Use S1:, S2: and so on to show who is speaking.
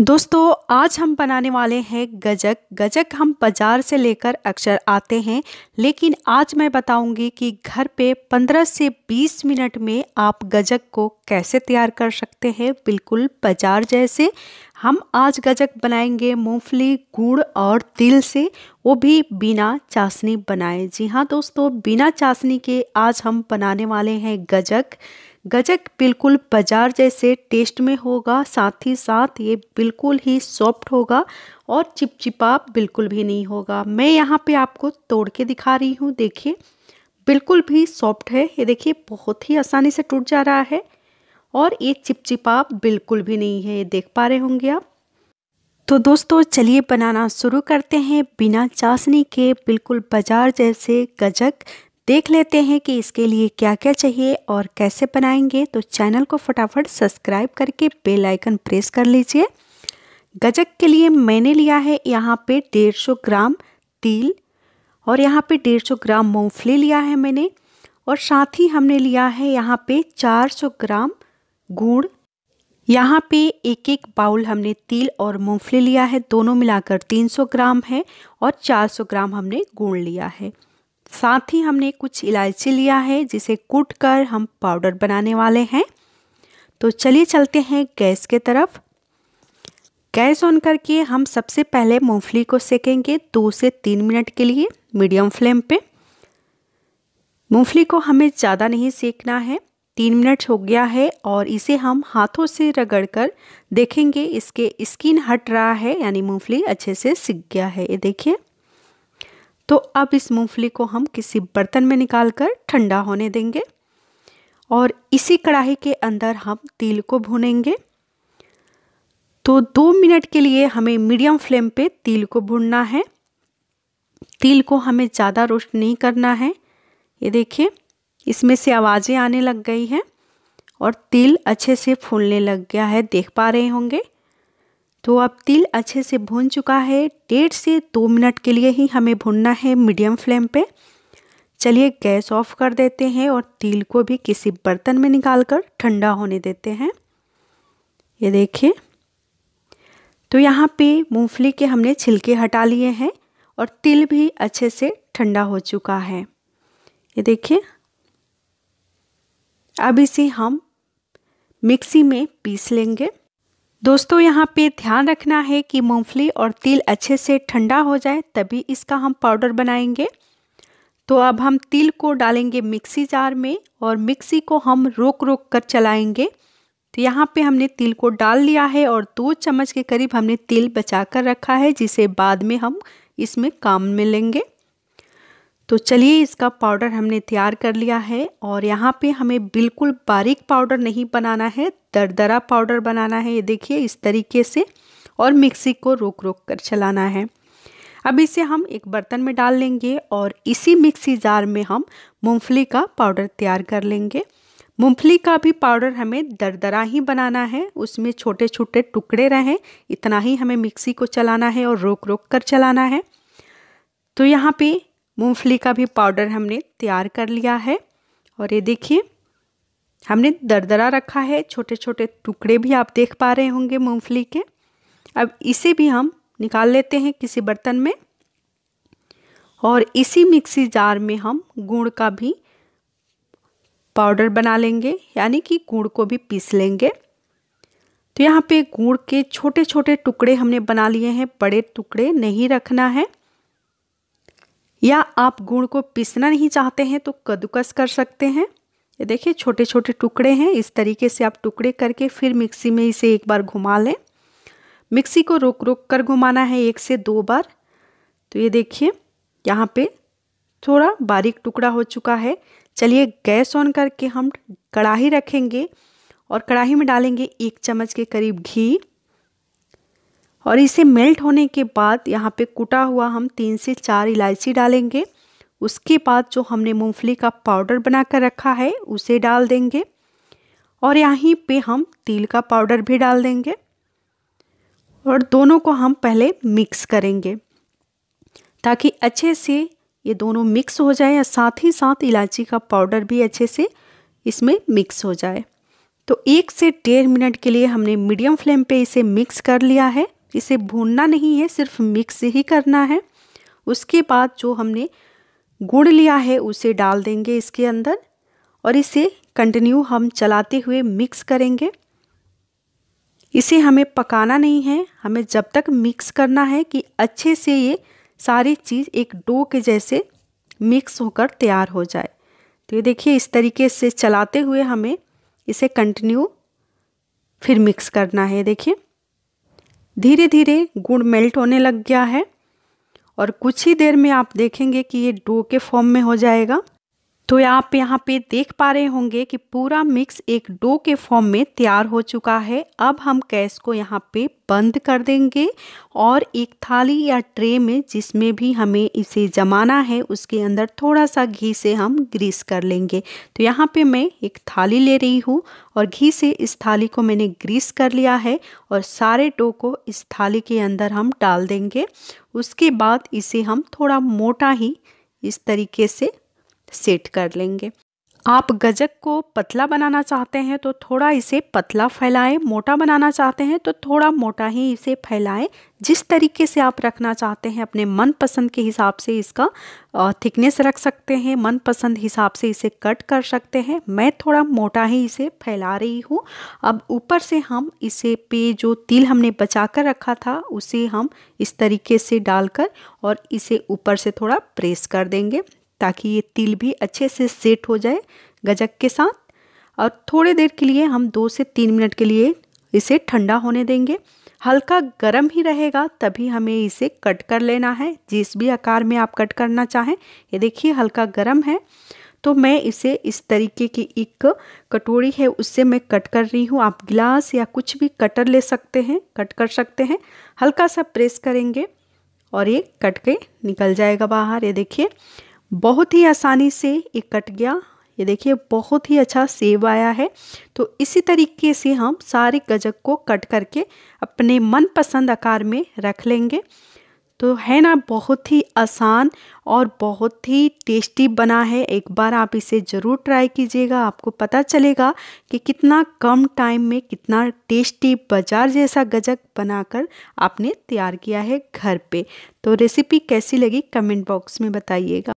S1: दोस्तों आज हम बनाने वाले हैं गजक गजक हम बाज़ार से लेकर अक्सर आते हैं लेकिन आज मैं बताऊंगी कि घर पे 15 से 20 मिनट में आप गजक को कैसे तैयार कर सकते हैं बिल्कुल बाज़ार जैसे हम आज गजक बनाएंगे मूंगफली गुड़ और तिल से वो भी बिना चाशनी बनाए जी हाँ दोस्तों बिना चाशनी के आज हम बनाने वाले हैं गजक गजक बिल्कुल बाजार जैसे टेस्ट में होगा साथ ही साथ ये बिल्कुल ही सॉफ्ट होगा और चिपचिपा बिल्कुल भी नहीं होगा मैं यहाँ पे आपको तोड़ के दिखा रही हूँ देखिए बिल्कुल भी सॉफ्ट है ये देखिए बहुत ही आसानी से टूट जा रहा है और ये चिपचिपा बिल्कुल भी नहीं है ये देख पा रहे होंगे आप तो दोस्तों चलिए बनाना शुरू करते हैं बिना चाशनी के बिल्कुल बाजार जैसे गजक देख लेते हैं कि इसके लिए क्या क्या चाहिए और कैसे बनाएंगे तो चैनल को फटाफट सब्सक्राइब करके बेल आइकन प्रेस कर लीजिए गजक के लिए मैंने लिया है यहाँ पे 150 ग्राम तिल और यहाँ पे 150 ग्राम मूंगफली लिया है मैंने और साथ ही हमने लिया है यहाँ पे 400 ग्राम गुड़ यहाँ पे एक एक बाउल हमने तिल और मूंगफली लिया है दोनों मिलाकर 300 ग्राम है और 400 ग्राम हमने गुड़ लिया है साथ ही हमने कुछ इलायची लिया है जिसे कूट कर हम पाउडर बनाने वाले हैं तो चलिए चलते हैं गैस के तरफ गैस ऑन करके हम सबसे पहले मूंगफली को सेकेंगे दो से तीन मिनट के लिए मीडियम फ्लेम पे मूंगफली को हमें ज़्यादा नहीं सेकना है तीन मिनट हो गया है और इसे हम हाथों से रगड़कर देखेंगे इसके स्किन हट रहा है यानी मूंगफली अच्छे से सिक गया है ये देखिए तो अब इस मूंगफली को हम किसी बर्तन में निकाल कर ठंडा होने देंगे और इसी कढ़ाई के अंदर हम तिल को भूनेंगे तो दो मिनट के लिए हमें मीडियम फ्लेम पे तिल को भूनना है तिल को हमें ज़्यादा रोस्ट नहीं करना है ये देखिए इसमें से आवाज़ें आने लग गई हैं और तिल अच्छे से फूलने लग गया है देख पा रहे होंगे तो अब तिल अच्छे से भून चुका है डेढ़ से दो मिनट के लिए ही हमें भूनना है मीडियम फ्लेम पे चलिए गैस ऑफ कर देते हैं और तिल को भी किसी बर्तन में निकाल कर ठंडा होने देते हैं ये देखिए तो यहाँ पे मूंगफली के हमने छिलके हटा लिए हैं और तिल भी अच्छे से ठंडा हो चुका है ये देखिए अब इसे हम मिक्सी में पीस लेंगे दोस्तों यहाँ पे ध्यान रखना है कि मूंगफली और तिल अच्छे से ठंडा हो जाए तभी इसका हम पाउडर बनाएंगे तो अब हम तिल को डालेंगे मिक्सी जार में और मिक्सी को हम रोक रोक कर चलाएंगे तो यहाँ पे हमने तिल को डाल लिया है और दो चम्मच के करीब हमने तिल बचा कर रखा है जिसे बाद में हम इसमें काम में लेंगे तो चलिए इसका पाउडर हमने तैयार कर लिया है और यहाँ पे हमें बिल्कुल बारीक पाउडर नहीं बनाना है दरदरा पाउडर बनाना है ये देखिए इस तरीके से और मिक्सी को रोक रोक कर चलाना है अब इसे हम एक बर्तन में डाल लेंगे और इसी मिक्सी जार में हम मूंगफली का पाउडर तैयार कर लेंगे मूंगफली का भी पाउडर हमें दरदरा ही बनाना है उसमें छोटे छोटे टुकड़े रहें इतना ही हमें मिक्सी को चलाना है और रोक रोक कर चलाना है तो यहाँ पे मूंगफली का भी पाउडर हमने तैयार कर लिया है और ये देखिए हमने दरदरा रखा है छोटे छोटे टुकड़े भी आप देख पा रहे होंगे मूंगफली के अब इसे भी हम निकाल लेते हैं किसी बर्तन में और इसी मिक्सी जार में हम गुड़ का भी पाउडर बना लेंगे यानी कि गुड़ को भी पीस लेंगे तो यहाँ पे गुड़ के छोटे छोटे टुकड़े हमने बना लिए हैं बड़े टुकड़े नहीं रखना है या आप गुड़ को पीसना नहीं चाहते हैं तो कद्दूकस कर सकते हैं ये देखिए छोटे छोटे टुकड़े हैं इस तरीके से आप टुकड़े करके फिर मिक्सी में इसे एक बार घुमा लें मिक्सी को रोक रोक कर घुमाना है एक से दो बार तो ये देखिए यहाँ पे थोड़ा बारीक टुकड़ा हो चुका है चलिए गैस ऑन करके हम कढ़ाही रखेंगे और कढ़ाही में डालेंगे एक चम्मच के करीब घी और इसे मेल्ट होने के बाद यहाँ पे कुटा हुआ हम तीन से चार इलायची डालेंगे उसके बाद जो हमने मूंगफली का पाउडर बना कर रखा है उसे डाल देंगे और यहीं पे हम तिल का पाउडर भी डाल देंगे और दोनों को हम पहले मिक्स करेंगे ताकि अच्छे से ये दोनों मिक्स हो जाए और साथ ही साथ इलायची का पाउडर भी अच्छे से इसमें मिक्स हो जाए तो एक से डेढ़ मिनट के लिए हमने मीडियम फ्लेम पे इसे मिक्स कर लिया है इसे भूनना नहीं है सिर्फ मिक्स ही करना है उसके बाद जो हमने गुड़ लिया है उसे डाल देंगे इसके अंदर और इसे कंटिन्यू हम चलाते हुए मिक्स करेंगे इसे हमें पकाना नहीं है हमें जब तक मिक्स करना है कि अच्छे से ये सारी चीज़ एक डो के जैसे मिक्स होकर तैयार हो जाए तो ये देखिए इस तरीके से चलाते हुए हमें इसे कंटिन्यू फिर मिक्स करना है देखिए धीरे धीरे गुड़ मेल्ट होने लग गया है और कुछ ही देर में आप देखेंगे कि ये डो के फॉर्म में हो जाएगा तो आप यहाँ पे देख पा रहे होंगे कि पूरा मिक्स एक डो के फॉर्म में तैयार हो चुका है अब हम गैस को यहाँ पे बंद कर देंगे और एक थाली या ट्रे में जिसमें भी हमें इसे जमाना है उसके अंदर थोड़ा सा घी से हम ग्रीस कर लेंगे तो यहाँ पे मैं एक थाली ले रही हूँ और घी से इस थाली को मैंने ग्रीस कर लिया है और सारे डो को इस थाली के अंदर हम डाल देंगे उसके बाद इसे हम थोड़ा मोटा ही इस तरीके से सेट कर लेंगे आप गजक को पतला बनाना चाहते हैं तो थोड़ा इसे पतला फैलाएं मोटा बनाना चाहते हैं तो थोड़ा मोटा ही इसे फैलाएं जिस तरीके से आप रखना चाहते हैं अपने मनपसंद के हिसाब से इसका थिकनेस रख सकते हैं मनपसंद हिसाब से इसे कट कर सकते हैं मैं थोड़ा मोटा ही इसे फैला रही हूँ अब ऊपर से हम इसे पे जो तिल हमने बचा कर रखा था उसे हम इस तरीके से डालकर और इसे ऊपर से थोड़ा प्रेस कर देंगे ताकि ये तिल भी अच्छे से सेट हो जाए गजक के साथ और थोड़े देर के लिए हम दो से तीन मिनट के लिए इसे ठंडा होने देंगे हल्का गर्म ही रहेगा तभी हमें इसे कट कर लेना है जिस भी आकार में आप कट करना चाहें ये देखिए हल्का गर्म है तो मैं इसे इस तरीके की एक कटोरी है उससे मैं कट कर रही हूँ आप गिलास या कुछ भी कटर ले सकते हैं कट कर सकते हैं हल्का सा प्रेस करेंगे और ये कट के निकल जाएगा बाहर ये देखिए बहुत ही आसानी से ये कट गया ये देखिए बहुत ही अच्छा सेब आया है तो इसी तरीके से हम सारे गजक को कट करके अपने मनपसंद आकार में रख लेंगे तो है ना बहुत ही आसान और बहुत ही टेस्टी बना है एक बार आप इसे ज़रूर ट्राई कीजिएगा आपको पता चलेगा कि कितना कम टाइम में कितना टेस्टी बाजार जैसा गजक बनाकर आपने तैयार किया है घर पे तो रेसिपी कैसी लगी कमेंट बॉक्स में बताइएगा